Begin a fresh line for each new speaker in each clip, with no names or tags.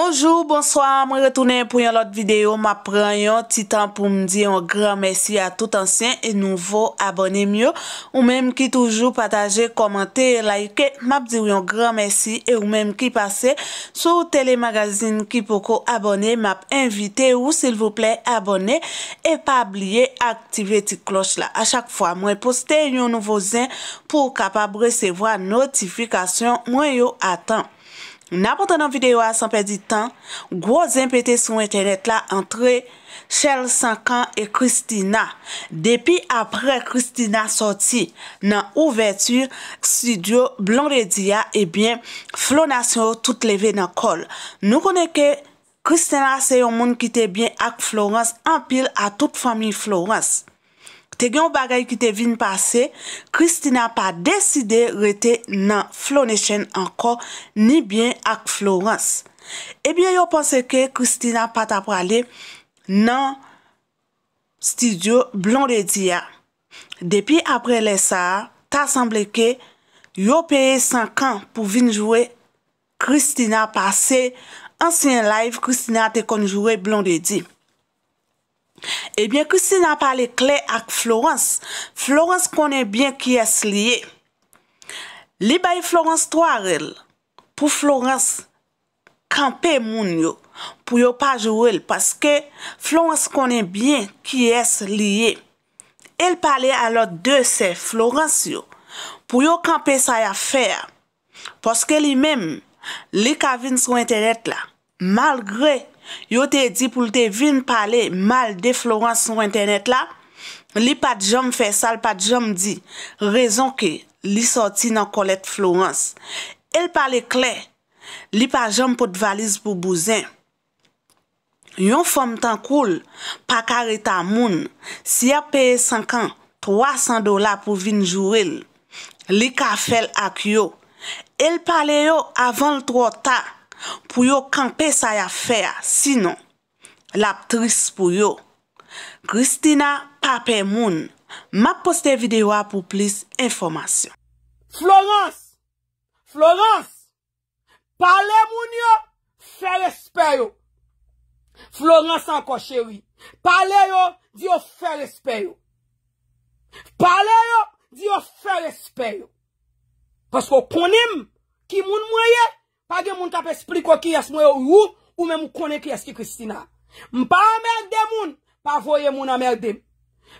Bonjour, bonsoir, mwen retounen pou yon lot videyo, mwen pren yon titan pou mdi yon gran mersi a tout ansyen e nouvo abonem yo Ou menm ki toujou pataje, komante, laike, mwenm di yon gran mersi e ou menm ki pase sou telemagazine ki poko abonem, mwenm invite ou silvouple abonem E pa abliye aktive ti kloch la, a chak fwa mwen poste yon nouvo zin pou kapab resevo a notifikasyon mwen yo atan N apote nan videyo a san perdi tan, gwo zem pete sou internet la antre Cheryl Sankan e Christina. Depi apre Christina soti nan ouvertur studio Blondie Dia, ebyen eh Flo Nasyo tout leve nan kol. Nou koneke Christina se yon moun ki te byen ak Florence anpil a tout fami Florence. Te gen ou bagay ki te vin pase, Christina pa deside rete nan Flonation anko ni byen ak Florence. Ebyen yo pense ke Christina pa ta prale nan studio Blondie Dia. Depi apre lesa, ta sanble ke yo peye 5 an pou vin jowe Christina pase ansyen live Christina te kon jowe Blondie Dia. Ebyen ki si nan pale kle ak Florence, Florence konen byen ki es liye. Li bay Florence toarel pou Florence kampe moun yo pou yo pa jowel. Paske Florence konen byen ki es liye. El pale alot de se Florence yo pou yo kampe sa ya fer. Paske li menm li kavin sou internet la malgre Florence. Yo te di pou li te vin pale mal de Florence sou internet la, li pa di jom fe sal, pa di jom di, rezon ke li soti nan kolet Florence. El pale kle, li pa jom pot valiz pou bouzen. Yon fom tan koul, pa kare ta moun, si a peye sankan, 300 dola pou vin jouril, li ka fel ak yo. El pale yo avan l tro ta, Pou yo kanpe sa ya fe a, Sinon, Laptris pou yo, Christina Papemoun, Ma poste videwa pou plis informasyon.
Florence, Florence, Pale moun yo, Fere spero. Florence anko chewi, Pale yo, Diyo fere spero. Pale yo, Diyo fere spero. Kosko ponim, Ki moun mwenye, Page moun tap espliko ki yas mwen yo ou, ou mwen mwen konek yas ki Kristina. Mpa amelde moun, pavoye moun amelde.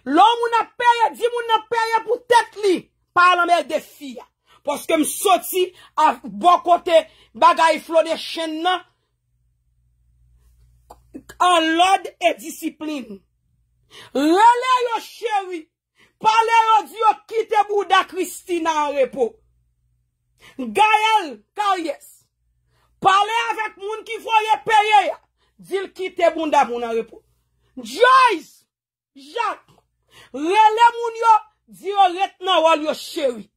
Lò moun apere, di moun apere pou tet li, pala amelde fia. Poske msoti, av bokote, bagay flode shen na. An lod e disiplin. Lele yo sheri, pale yo di yo kite mou da Kristina an repo. Gayel karyes, pale avèk moun ki fò ye peye ya, zil ki te bunda moun a repon. Joyce, Jacques, rele moun yo, zi yo let nou al yo chèwi.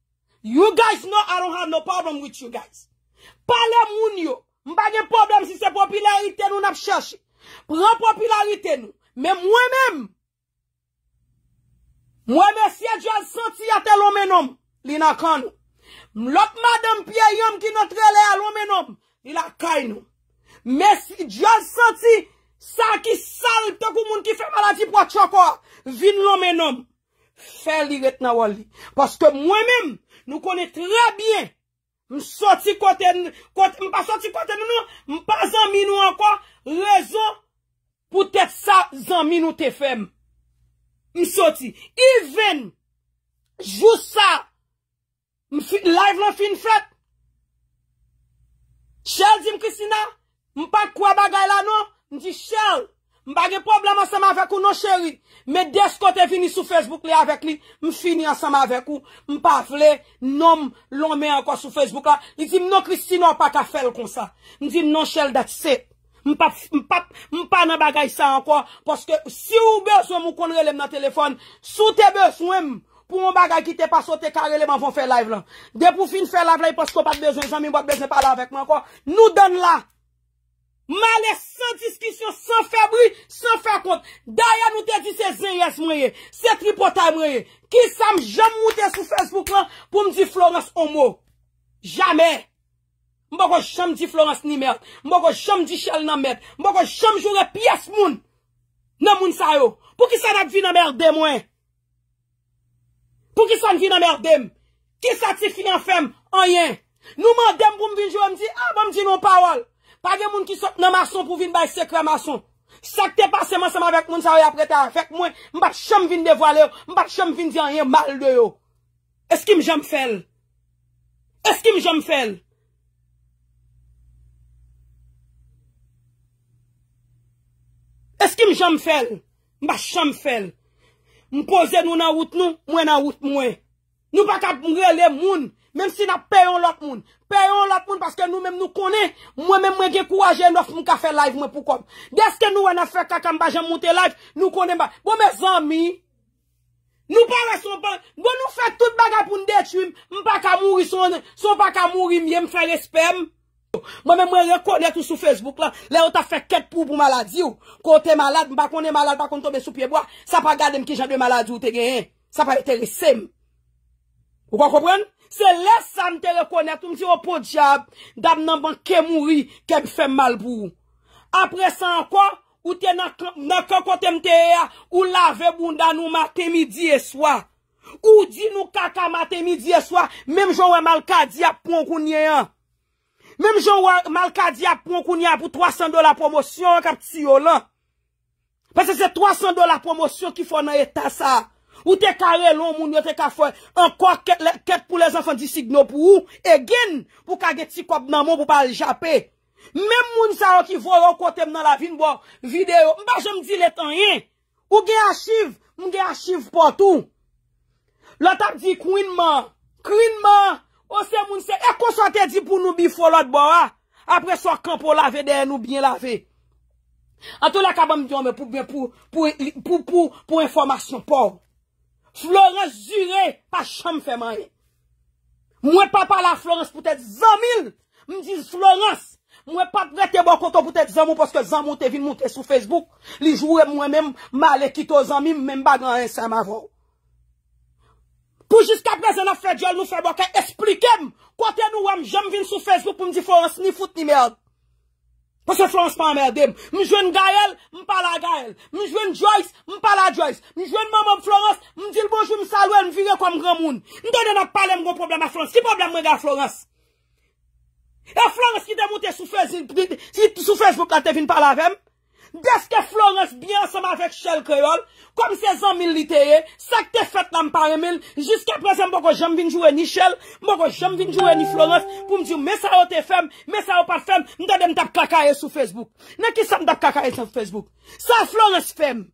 You guys know I don't have no problem with you guys. Pale moun yo, mbange problem si se popularite nou nap chèche, pran popularite nou, men mwen mèm, mwen mèm siye jwa sot siya te lomen om, li nakon nou. Mlok madan piye yon ki not rele a lomen om, Il akay nou. Mes, jaz soti, sa ki sal to kou moun ki fe malati po a choko. Vin nou men nou. Fel li ret nan wali. Paske mwen men, nou konen tre bien. M soti kote, m pa soti kote nou nou, m pa zanmi nou anko, rezon, pote sa zanmi nou te fem. M soti. Even, jou sa, m live nan fin fap, Mwen pa kwa bagay la nou, mwen di chèl, mwen pa ge problem an seman avèk ou nou chèl, mwen des kote vini sou Facebook li avèk li, mwen fini an seman avèk ou, mwen pa vle, non, loun men an kwa sou Facebook la, mwen di nou chèl dat se, mwen pa nan bagay sa an kwa, poske si ou beso mwen kondre lem nan telefon, sou te beso mwen mwen. pou mwen bagay ki te pa sote kareleman von fè live lan. De pou fin fè live lan, pou sò pat bezon, jami mwen bat bezon pala avèk mwen anko, nou don la. Ma le san diskisyon, san febri, san fè kont. Daya nou te di se zeyes mwenye, se tripotay mwenye, ki sa m jom moutè sou Facebook lan, pou m di Florence homo. Jamè. Mbo ko jom di Florence ni mèf, mbo ko jom di Chelle nan mèf, mbo ko jom jom jore piyes moun, nan moun sayo. Po ki sa nat vi nan mèf demwenye? Pou ki san vi nan merdem? Ki satifini an fem? An yen. Nou man dem pou m vin jo am di, ah, a, m am di nou pawol. Pa gen moun ki sat nan mason pou vin bay sekve mason. Sak te pase man seman vek moun sawe apreta. Fek mwen, m bat chanm vin devole yo. M bat chanm vin di an yen mal de yo. Eski m janm fel? Eski m janm fel? Eski m janm fel? M bat chanm fel? Mwen kose nou nan wout nou, mwen nan wout mwen. Nou pa ka mwen rele moun, menm si nan peyon lot moun. Peyon lot moun, paske nou menm nou konen, mwen menm mwen ge kouajen of mwen ka fe live mwen pou kom. Deske nou an a fe kakam ba jen mwote live, nou konen ba. Bo mwen zan mi, nou pa re son pa, bo nou fe tout baga pou n detu im, mwen pa ka mouri son, son pa ka mouri mwen mwen fe lesperm. Mwen mwen rekonet ou sou Facebook la Le ou ta fe ket pou pou maladi ou Ko te malad, bakon e malad, bakon tobe sou pieboa Sa pa gade m ki jan de maladi ou te gen Sa pa reteresem Ou pa kopren? Se lesa m te rekonet ou m se opo oh, diab Dam nan ban ke mouri Ke bi fem mal bou Apre san kwa, ou te nan kakotem te eya Ou lave bunda nou matemi diye swa Ou di nou kaka matemi diye swa Mem jowe malka diya Pon kounye an Mem jwa malka di ap pon koun ya pou 300 dola promosyon kap tsy yo lan. Pese se 300 dola promosyon ki fò nan etasa. Ou te kare lon moun yo te ka fò. Ankor ket pou les anfan di signo pou ou. E gen pou kage ti kop nan moun pou pal jape. Mem moun sa an ki vò ron kote m nan la vin bo videyo. Mba jom di letan yin. Ou gen yachiv. M gen yachiv pò tou. Lata di kouinman. Kouinman. Ose moun se e konsante di pou nou bi folot bo a, apre so kan pou lave de nou bi lave. A tout la kabam diyon, pou pou pou pou pou informasyon pou. Florence zire, pa cham fe manye. Mwen pa pa la Florence pou te zan mil, mwen di Florence, mwen pa prete bon konto pou te zan moun, pwoske zan moun te vin moun te sou Facebook, li jwou e mwen men mal e kitou zan mi men bagan e se ma voun. Ou jiska prezen a Fred Joel nou feboke, esplikem, kote nou wèm jèm vin sou Facebook pou mdi Florence ni foute ni mèrd. Pwese Florence pan mèrdèm, mjwen Gaël, mpala Gaël, mjwen Joyce, mpala Joyce, mjwen mèm mèm Florence, mdil bonjou msalouè, mvile kom gèm moun. Mdèm dèm nan pale mgo problem a Florence, ki problem mwen gè Florence? E Florence ki dèm ou te sou Facebook, sou Facebook an te vin palavem? Deske flones byan som avèk chèl kèyol, kom se zan militeye, sak te fèt nan paramil, jiske plase m boko jèm vinjouè ni chèl, m boko jèm vinjouè ni flones, pou m diw mè sa yo te fèm, mè sa yo pat fèm, m da dem tap kakaè sou Facebook. Nè ki sa m tap kakaè sou Facebook? Sa flones fèm.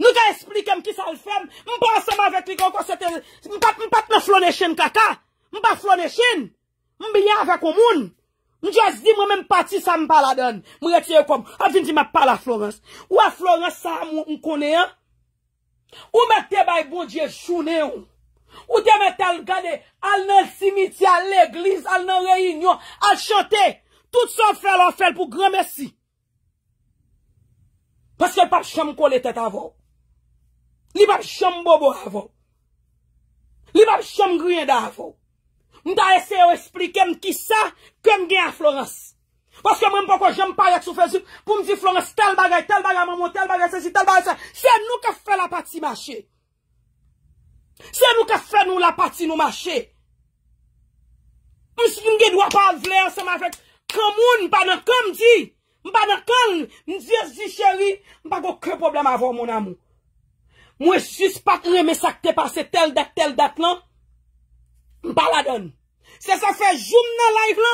Nou ta esplikem ki sa fèm, m pa som avèk li kon kon se te, m pat m pat m flone chèn kaka, m pa flone chèn, m biye avèk o moun. Mwen jase di mwen men pati sa m pala dan. Mwen rete yo kom. A vin di m pala Florence. Ou a Florence sa m konen. Ou mè te bay bonje chounen ou. Ou te mè tel gade al nan simiti, al neglis, al nan reinyon, al chante. Tout sa fèl an fèl pou grame si. Paske l pap chanm kole tèt avou. Li pap chanm bobo avou. Li pap chanm griyenda avou. Mda ese yo esplike m ki sa, kem gen a Florence. Woske mwen m poko jem pa yek soufezik, pou m di Florence tel bagay, tel bagay moun moun, tel bagay se si, tel bagay se. Se nou ke fe la pati mache. Se nou ke fe nou la pati nou mache. Mse m gen wapal vle, se m a fe, kamoun, banakon m di, banakon, m di es di cheri, m bago ke problem avon moun amou. Mwen suspat reme sakte par se tel dat, tel dat lan, non. Mpa la don. Se sa fe joun nan laiv la,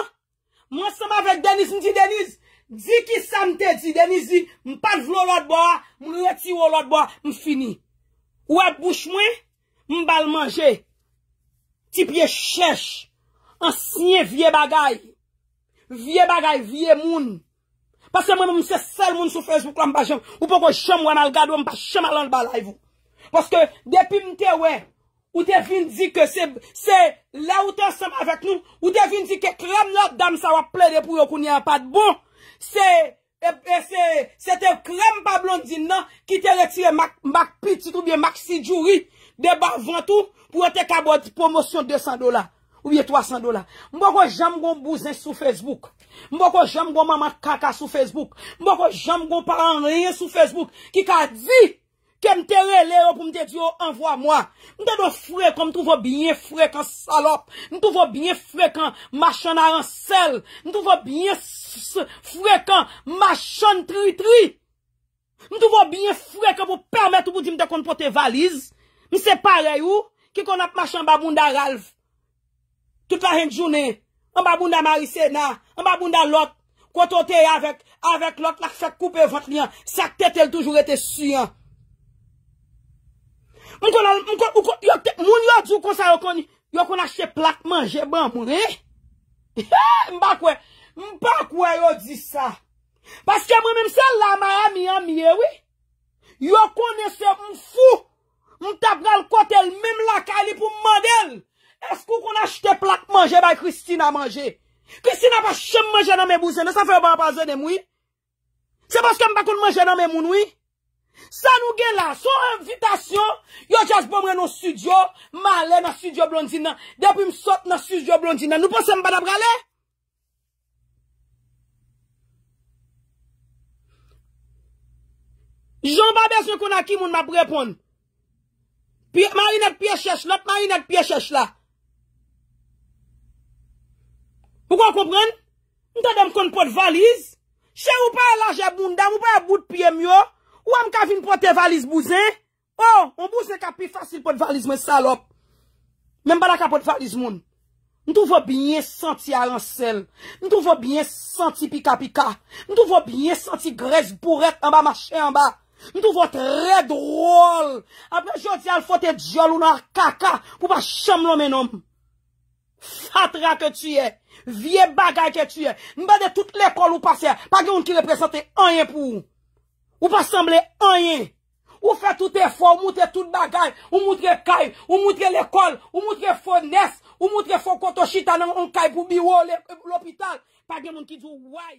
mwen seman vek Deniz, mdi Deniz, di ki sa mte di, Deniz di, mpa vlo lot bo a, mwen leti wo lot bo a, mfini. Ou e bouch mwen, mbal manje. Tip ye chesh. Ansine vie bagay. Vie bagay, vie moun. Pase mwen mse sel moun soufej mpwa mpa joun. Ou pwoko joun mwen al gad, mpa joun mwen laiv laiv. Pwoske depi mte wey, Ou te vin di ke se, se la ou te som avet nou, ou te vin di ke krem la, dam sa wap ple de pou yo kouni apat bon. E, e, se, se te krem pa blondi nan, ki te letire mak pi, ti toubyen mak si djouri, de bak vantou, pou yo te kabot promosyon 200 dola, ou ye 300 dola. Mbo ko jam gon bouzen sou Facebook, mbo ko jam gon mamak kaka sou Facebook, mbo ko jam gon paran rien sou Facebook, ki ka di... ke mte releyo pou mte diyo envwa mwa. Mte do frek kon mtouvo binye frek kon salop. Mtouvo binye frek kon machan aransel. Mtouvo binye frek kon machan tri tri. Mtouvo binye frek kon pou permette pou di mte kon pote valiz. Mse pare yo, ki kon ap machan baboun da ralv. Tout la jenjounen, an baboun da Marissena, an baboun da lot, kon ton te yavek, avek lot la fèk koupe vat liyan. Sak tete l toujou etè suyan. Moun yo di ou kon sa yo koni Yo kon a chete plak manje ban moun eh Mba kwe Mba kwe yo di sa Paske moun menm se la maya miye miye we Yo koni e se mfou Mta vnal kotel menm la kali pou manden Eskou kon a chete plak manje bay Kristina manje Kristina pa chem manje nan menmou Se ne sa fe ban paze de mou Se baske mba kon manje nan menmou nou e San nou gen la, son invitation Yo chas bomre nou studio Malen na studio blondina Depi msot na studio blondina Nou posen mbada brale Jou mba besen kon a ki moun mba brepon Ma yon ek piye chesh lop, ma yon ek piye chesh la Mwen kon kompren Mwen ta dem kon pot valiz Che mwen pa e laje bunda, mwen pa e bout piye myo Ou am ka vin pou te valiz bouze? Ou, oh, ou bouze ka pi fasil pou te valiz mwen salop. Men mbana ka pou te valiz moun. Ndouvo binye santi alansel. Ndouvo binye santi pika pika. Ndouvo binye santi gresbouret anba machen anba. Ndouvo tre drol. Apre jodi al fote djol ou nan kaka pou ba chamlou men om. Fatra ke tiyè. Vye bagay ke tiyè. Ndouvo binye santi anba machen anba machen anba. Ou pa semble anyen. Ou fe tout efo, ou moutre tout bagay. Ou moutre kay, ou moutre l'ekol. Ou moutre founes. Ou moutre foun koto shitan an kay pou biwo l'opital. Pa gen moun ki djou waj.